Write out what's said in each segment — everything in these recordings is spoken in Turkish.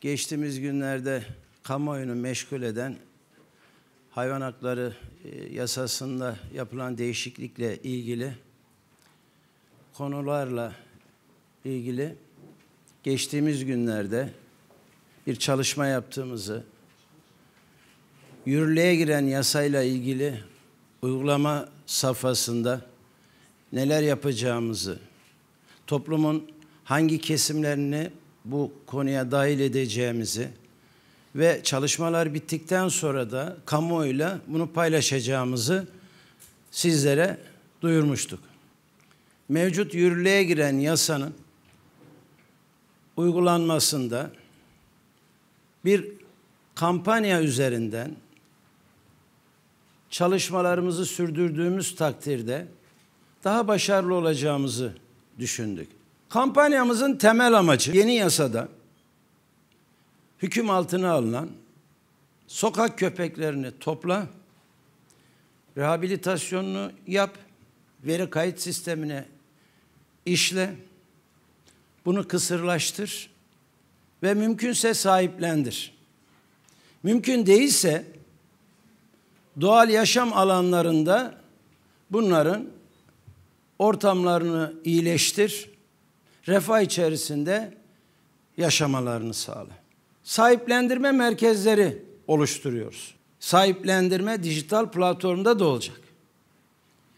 Geçtiğimiz günlerde kamuoyunu meşgul eden hayvan hakları e, yasasında yapılan değişiklikle ilgili konularla ilgili geçtiğimiz günlerde bir çalışma yaptığımızı, yürürlüğe giren yasayla ilgili uygulama safhasında neler yapacağımızı, toplumun hangi kesimlerini bu konuya dahil edeceğimizi ve çalışmalar bittikten sonra da kamuoyuyla bunu paylaşacağımızı sizlere duyurmuştuk. Mevcut yürürlüğe giren yasanın uygulanmasında bir kampanya üzerinden çalışmalarımızı sürdürdüğümüz takdirde daha başarılı olacağımızı düşündük. Kampanyamızın temel amacı yeni yasada hüküm altına alınan sokak köpeklerini topla, rehabilitasyonunu yap, veri kayıt sistemine işle, bunu kısırlaştır ve mümkünse sahiplendir. Mümkün değilse doğal yaşam alanlarında bunların ortamlarını iyileştir refah içerisinde yaşamalarını sağla. Sahiplendirme merkezleri oluşturuyoruz. Sahiplendirme dijital platformda da olacak.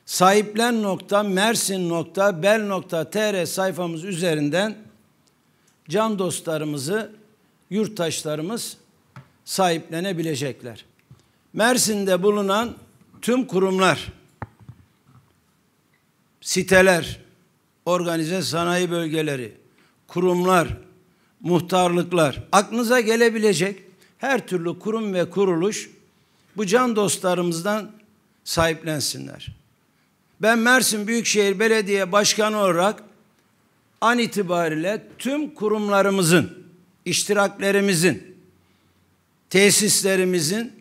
Sahiplen nokta Mersin nokta Bel nokta TR sayfamız üzerinden can dostlarımızı, yurttaşlarımız sahiplenebilecekler. Mersin'de bulunan tüm kurumlar, siteler, organize sanayi bölgeleri, kurumlar, muhtarlıklar, aklınıza gelebilecek her türlü kurum ve kuruluş bu can dostlarımızdan sahiplensinler. Ben Mersin Büyükşehir Belediye Başkanı olarak an itibariyle tüm kurumlarımızın, iştiraklerimizin, tesislerimizin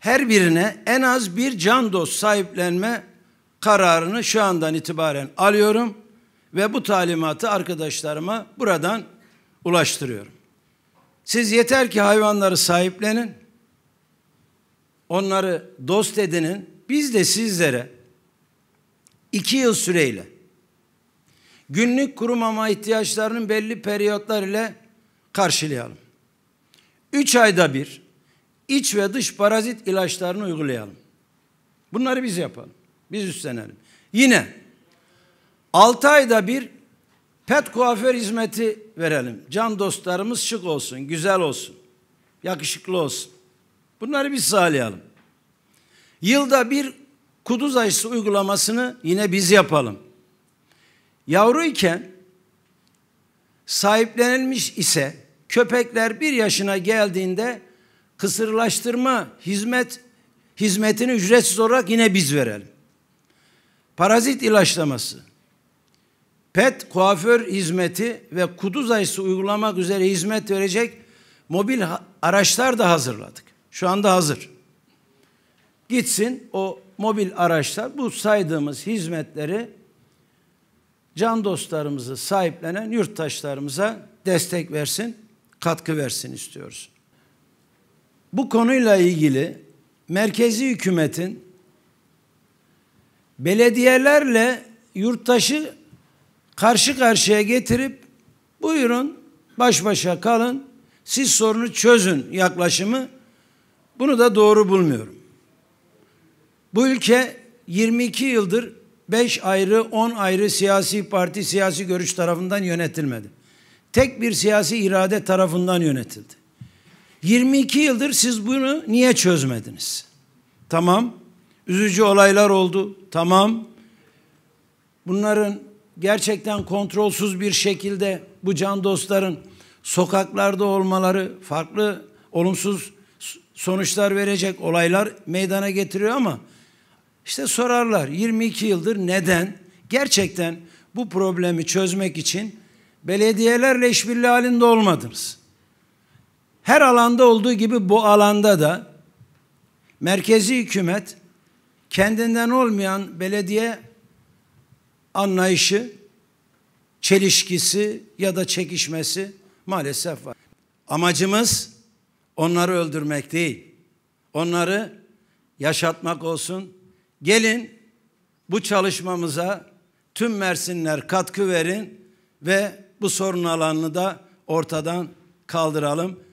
her birine en az bir can dost sahiplenme kararını şu andan itibaren alıyorum ve bu talimatı arkadaşlarıma buradan ulaştırıyorum. Siz yeter ki hayvanları sahiplenin, onları dost edinin. Biz de sizlere iki yıl süreyle günlük kuru mama ihtiyaçlarının belli periyotlar ile karşılayalım. Üç ayda bir iç ve dış parazit ilaçlarını uygulayalım. Bunları biz yapalım. Biz üstlenelim. Yine 6 ayda bir pet kuaför hizmeti verelim. Can dostlarımız şık olsun, güzel olsun, yakışıklı olsun. Bunları biz sağlayalım. Yılda bir kuduz aşısı uygulamasını yine biz yapalım. Yavru iken sahiplenilmiş ise köpekler bir yaşına geldiğinde kısırlaştırma hizmet hizmetini ücretsiz olarak yine biz verelim parazit ilaçlaması, pet kuaför hizmeti ve kuduz ayısı uygulamak üzere hizmet verecek mobil araçlar da hazırladık. Şu anda hazır. Gitsin o mobil araçlar bu saydığımız hizmetleri can dostlarımızı sahiplenen yurttaşlarımıza destek versin, katkı versin istiyoruz. Bu konuyla ilgili merkezi hükümetin belediyelerle yurttaşı karşı karşıya getirip buyurun baş başa kalın siz sorunu çözün yaklaşımı bunu da doğru bulmuyorum. Bu ülke 22 yıldır 5 ayrı 10 ayrı siyasi parti siyasi görüş tarafından yönetilmedi. Tek bir siyasi irade tarafından yönetildi. 22 yıldır siz bunu niye çözmediniz? Tamam üzücü olaylar oldu tamam. Bunların gerçekten kontrolsüz bir şekilde bu can dostların sokaklarda olmaları farklı olumsuz sonuçlar verecek olaylar meydana getiriyor ama işte sorarlar 22 yıldır neden gerçekten bu problemi çözmek için belediyelerle işbirliği halinde olmadınız. Her alanda olduğu gibi bu alanda da merkezi hükümet kendinden olmayan belediye anlayışı, çelişkisi ya da çekişmesi maalesef var. Amacımız onları öldürmek değil. Onları yaşatmak olsun. Gelin bu çalışmamıza tüm Mersinler katkı verin ve bu sorun alanını da ortadan kaldıralım.